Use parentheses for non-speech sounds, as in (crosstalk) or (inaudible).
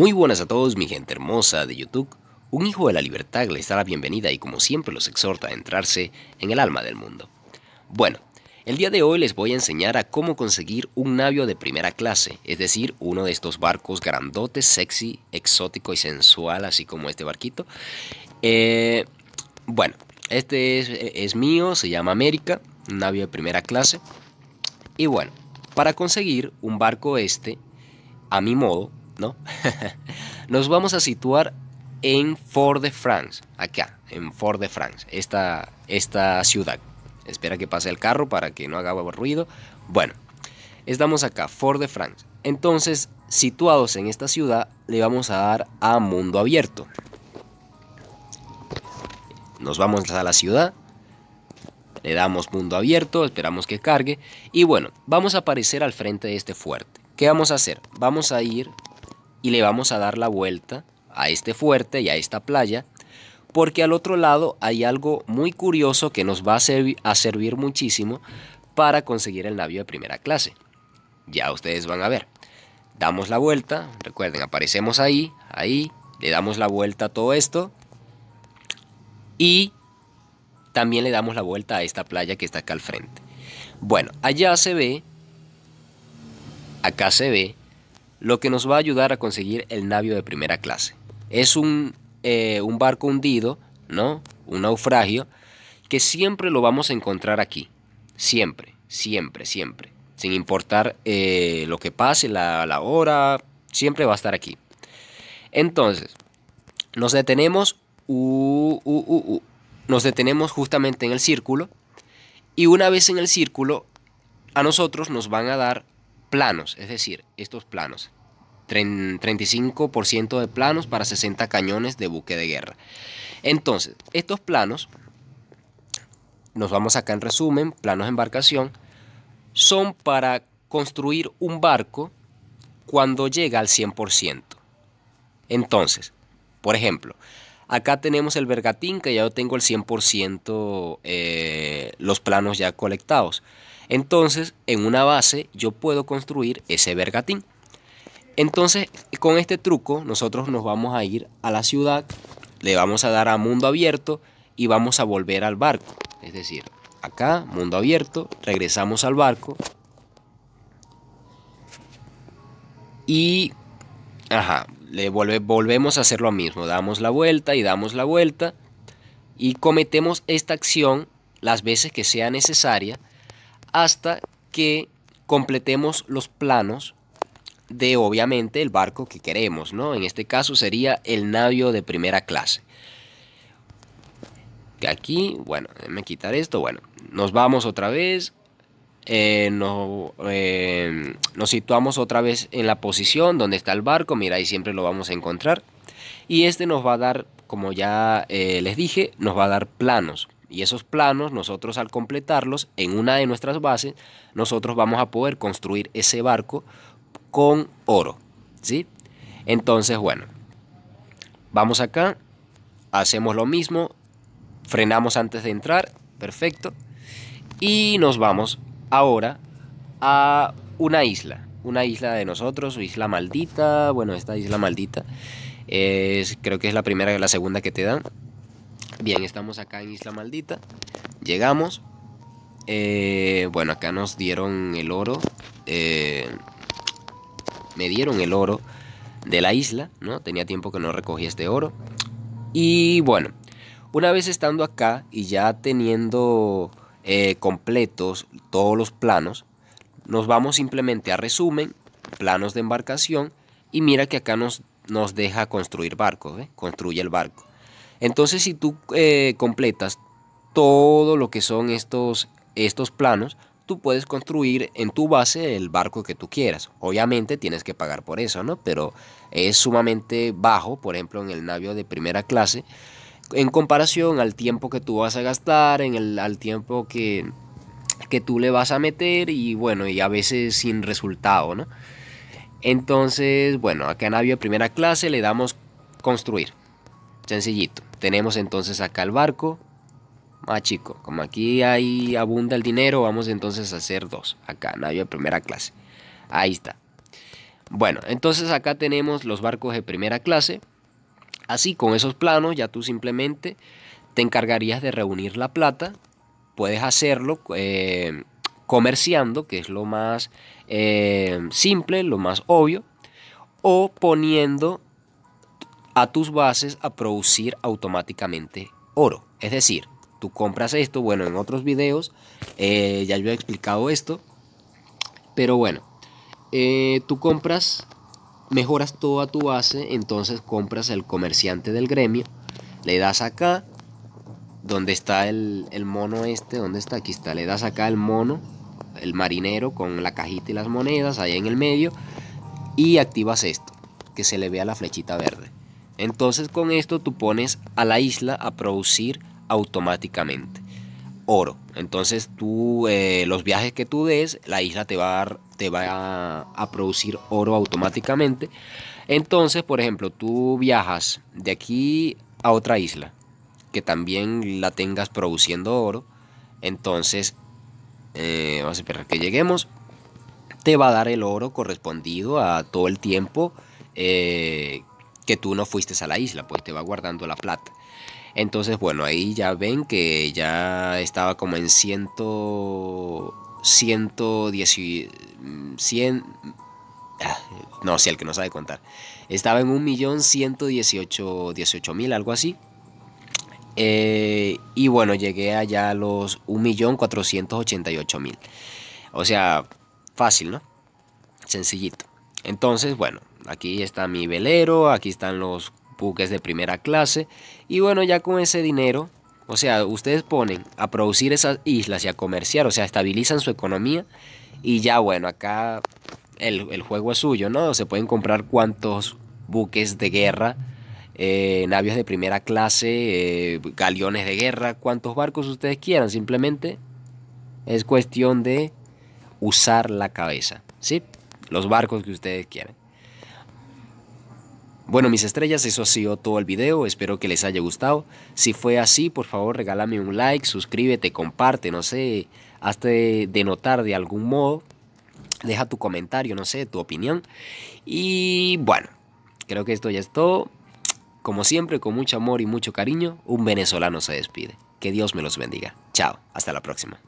Muy buenas a todos, mi gente hermosa de YouTube. Un hijo de la libertad les da la bienvenida y como siempre los exhorta a entrarse en el alma del mundo. Bueno, el día de hoy les voy a enseñar a cómo conseguir un navio de primera clase, es decir, uno de estos barcos grandotes, sexy, exótico y sensual, así como este barquito. Eh, bueno, este es, es mío, se llama América, un navio de primera clase. Y bueno, para conseguir un barco este, a mi modo, ¿no? (laughs) Nos vamos a situar en Fort de France, acá, en Fort de France, esta, esta ciudad. Espera que pase el carro para que no haga ruido. Bueno, estamos acá, Fort de France. Entonces, situados en esta ciudad, le vamos a dar a mundo abierto. Nos vamos a la ciudad, le damos mundo abierto, esperamos que cargue. Y bueno, vamos a aparecer al frente de este fuerte. ¿Qué vamos a hacer? Vamos a ir y le vamos a dar la vuelta a este fuerte y a esta playa porque al otro lado hay algo muy curioso que nos va a, servir muchísimo para conseguir el navío de primera clase. Ya ustedes van a ver. Damos la vuelta, recuerden, aparecemos ahí, ahí, le damos la vuelta a todo esto y también le damos la vuelta a esta playa que está acá al frente. Bueno, allá se ve, acá se ve lo que nos va a ayudar a conseguir el navio de primera clase. Es eh, un, barco hundido, ¿no? Un naufragio, que siempre lo vamos a encontrar aquí. Siempre, siempre, siempre. Sin importar eh, lo que pase, la, hora, siempre va a estar aquí. Entonces, nos detenemos, u nos detenemos justamente en el círculo y una vez en el círculo a nosotros nos van a dar planos, es decir, estos planos. 35% de planos para 60 cañones de buque de guerra. Entonces, estos planos, nos vamos acá en resumen, planos de embarcación, son para construir un barco cuando llega al 100%. Entonces, por ejemplo, Acá tenemos el bergatín que ya tengo el 100% eh, los planos ya colectados. Entonces, en una base yo puedo construir ese bergatín. Entonces, con este truco nosotros nos vamos a ir a la ciudad, le vamos a dar a mundo abierto y vamos a volver al barco. Es decir, acá, mundo abierto, regresamos al barco. Y, ajá, le volvemos a hacer lo mismo, damos la vuelta y damos la vuelta y cometemos esta acción las veces que sea necesaria hasta que completemos los planos de obviamente el barco que queremos, ¿no? En este caso sería el navio de primera clase. Aquí, bueno, me quitar esto, bueno, nos vamos otra vez eh, eh, nos situamos otra vez en la posición donde está el barco, mira, ahí siempre lo vamos a encontrar. Y este nos va a dar, como ya eh, les dije, nos va a dar planos. Y esos planos, nosotros al completarlos en una de nuestras bases, nosotros vamos a poder construir ese barco con oro. ¿sí? Entonces, bueno, vamos acá, hacemos lo mismo, frenamos antes de entrar, perfecto. Y nos vamos ahora a una isla, una isla de nosotros, isla maldita, bueno, esta isla maldita es, creo que es la primera, o la segunda que te dan. Bien, estamos acá en Isla Maldita, llegamos, eh, bueno, acá nos dieron el oro, eh, me dieron el oro de la isla, ¿no? Tenía tiempo que no recogí este oro. Y bueno, una vez estando acá y ya teniendo eh, completos todos los planos, nos vamos simplemente a resumen, planos de embarcación, y mira que acá nos, nos deja construir barcos, ¿eh? construye el barco. Entonces si tú eh, completas todo lo que son estos, estos planos, tú puedes construir en tu base el barco que tú quieras. Obviamente tienes que pagar por eso, ¿no? Pero es sumamente bajo, por ejemplo, en el navio de primera clase en comparación al tiempo que tú vas a gastar, en el, al tiempo que, tú le vas a meter y bueno, y a veces sin resultado, ¿no? Entonces, bueno, acá en de primera clase le damos construir. Sencillito. Tenemos entonces acá el barco. Ah, chico, como aquí ahí abunda el dinero, vamos entonces a hacer dos. Acá, navio de primera clase. Ahí está. Bueno, entonces acá tenemos los barcos de primera clase. Así, con esos planos, ya tú simplemente te encargarías de reunir la plata. Puedes hacerlo eh, comerciando, que es lo más eh, simple, lo más obvio, o poniendo a tus bases a producir automáticamente oro. Es decir, tú compras esto, bueno, en otros videos eh, ya yo he explicado esto, pero bueno, tú compras mejoras toda tu base, entonces compras el comerciante del gremio, le das acá, donde está el, mono este, donde está, aquí está, le das acá el mono, el marinero con la cajita y las monedas, allá en el medio, y activas esto, que se le vea la flechita verde. Entonces con esto tú pones a la isla a producir automáticamente oro. Entonces tú, eh, los viajes que tú des, la isla te va, a, te va a, producir oro automáticamente. Entonces, por ejemplo, tú viajas de aquí a otra isla que también la tengas produciendo oro. Entonces, eh, vamos a esperar que lleguemos. Te va a dar el oro correspondido a todo el tiempo eh, que tú no fuiste a la isla, pues te va guardando la plata. Entonces, bueno, ahí ya ven que ya estaba como en ciento, 110, 100, mm, ah, no, si el que no sabe contar. Estaba en un millón mil, algo así. Eh, y bueno, llegué allá a los un millón mil. O sea, fácil, ¿no? Sencillito. Entonces, bueno, aquí está mi velero, aquí están los buques de primera clase. Y bueno, ya con ese dinero, o sea, ustedes ponen a producir esas islas y a comerciar, o sea, estabilizan su economía. Y ya bueno, acá el, juego es suyo, ¿no? Se pueden comprar cuantos buques de guerra. Eh, navios de primera clase, eh, galeones de guerra, cuantos barcos ustedes quieran, simplemente es cuestión de usar la cabeza, ¿sí? Los barcos que ustedes quieran. Bueno, mis estrellas, eso ha sido todo el video. Espero que les haya gustado. Si fue así, por favor, regálame un like, suscríbete, comparte, no sé, hazte notar de algún modo. Deja tu comentario, no sé, tu opinión. Y bueno, creo que esto ya es todo. Como siempre, con mucho amor y mucho cariño, un venezolano se despide. Que Dios me los bendiga. Chao, hasta la próxima.